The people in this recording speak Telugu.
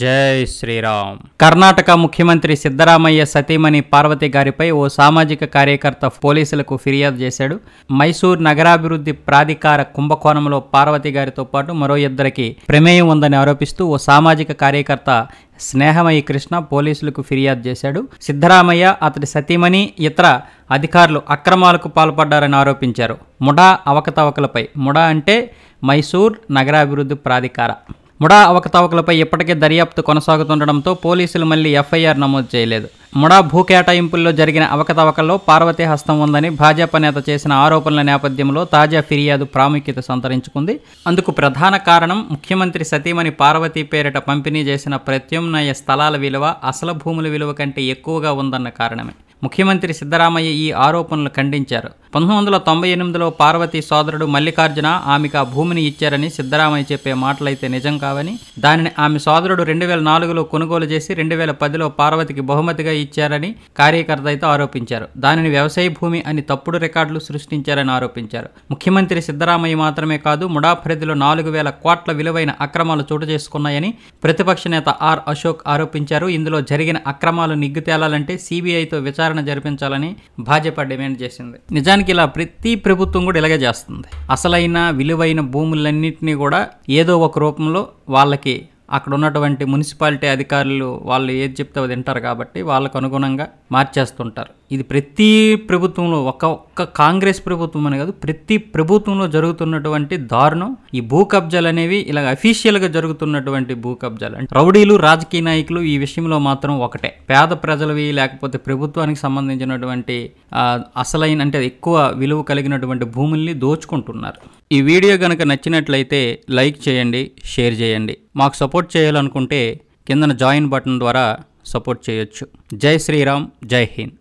జై శ్రీరామ్ కర్ణాటక ముఖ్యమంత్రి సిద్ధరామయ్య సతీమణి పార్వతి గారిపై ఓ సామాజిక కార్యకర్త పోలీసులకు ఫిర్యాదు చేశాడు మైసూర్ నగరాభివృద్ధి ప్రాధికార కుంభకోణంలో పార్వతి గారితో పాటు మరో ఇద్దరికి ప్రమేయం ఉందని ఆరోపిస్తూ ఓ సామాజిక కార్యకర్త స్నేహమయ్య కృష్ణ పోలీసులకు ఫిర్యాదు చేశాడు సిద్ధరామయ్య అతడి సతీమణి ఇతర అధికారులు అక్రమాలకు పాల్పడ్డారని ఆరోపించారు ముడా అవకతవకలపై ముడా అంటే మైసూర్ నగరాభివృద్ధి ప్రాధికార ముడా అవకతవకలపై ఇప్పటికే దర్యాప్తు కొనసాగుతుండడంతో పోలీసులు మళ్లీ ఎఫ్ఐఆర్ నమోదు చేయలేదు ముడా భూ కేటాయింపుల్లో జరిగిన అవకతవకల్లో పార్వతి హస్తం ఉందని భాజపా నేత చేసిన ఆరోపణల నేపథ్యంలో తాజా ఫిర్యాదు ప్రాముఖ్యత సంతరించుకుంది అందుకు ప్రధాన కారణం ముఖ్యమంత్రి సతీమణి పార్వతి పేరిట పంపిణీ చేసిన ప్రత్యామ్నాయ స్థలాల విలువ అసలు భూముల విలువ కంటే ఎక్కువగా ఉందన్న కారణమే ముఖ్యమంత్రి సిద్ధరామయ్య ఈ ఆరోపణలు ఖండించారు పంతొమ్మిది వందల తొంభై ఎనిమిదిలో పార్వతి సోదరుడు మల్లికార్జున ఆమెకు ఆ భూమిని ఇచ్చారని సిద్ధరామయ్య చెప్పే మాటలైతే నిజం కావని దానిని ఆమె సోదరుడు రెండు వేల నాలుగులో కొనుగోలు చేసి రెండు వేల పదిలో పార్వతికి బహుమతిగా ఇచ్చారని కార్యకర్త అయితే ఆరోపించారు దానిని వ్యవసాయ భూమి అని తప్పుడు రికార్డులు సృష్టించారని ఆరోపించారు ముఖ్యమంత్రి సిద్ధరామయ్య మాత్రమే కాదు ముడాఫరిధిలో నాలుగు వేల కోట్ల విలువైన అక్రమాలు చోటు చేసుకున్నాయని ప్రతిపక్ష నేత ఆర్ అశోక్ ఆరోపించారు ఇందులో జరిగిన అక్రమాలు నిగ్గు తేలాలంటే సిబిఐతో విచారణ జరిపించాలని భాజపా డిమాండ్ చేసింది నిజానికి నిజానికి ఇలా ప్రతి ప్రభుత్వం కూడా ఇలాగే చేస్తుంది అసలైన విలువైన భూములన్నింటినీ కూడా ఏదో ఒక రూపంలో వాళ్ళకి అక్కడ ఉన్నటువంటి మున్సిపాలిటీ అధికారులు వాళ్ళు ఏది చెప్తే అది వింటారు కాబట్టి వాళ్ళకు అనుగుణంగా మార్చేస్తుంటారు ఇది ప్రతి ప్రభుత్వంలో ఒక ఒక్క కాంగ్రెస్ ప్రభుత్వం అని కాదు ప్రతి ప్రభుత్వంలో జరుగుతున్నటువంటి దారుణం ఈ భూ కబ్జాలు అనేవి ఇలా అఫీషియల్గా జరుగుతున్నటువంటి భూ కబ్జాలు అంటే రౌడీలు రాజకీయ నాయకులు ఈ విషయంలో మాత్రం ఒకటే పేద ప్రజలవి లేకపోతే ప్రభుత్వానికి సంబంధించినటువంటి అసలైన అంటే ఎక్కువ విలువ కలిగినటువంటి భూముల్ని దోచుకుంటున్నారు ఈ వీడియో కనుక నచ్చినట్లయితే లైక్ చేయండి షేర్ చేయండి మాకు సపోర్ట్ చేయాలనుకుంటే కిందన జాయిన్ బటన్ ద్వారా సపోర్ట్ చేయొచ్చు జై శ్రీరామ్ జై హింద్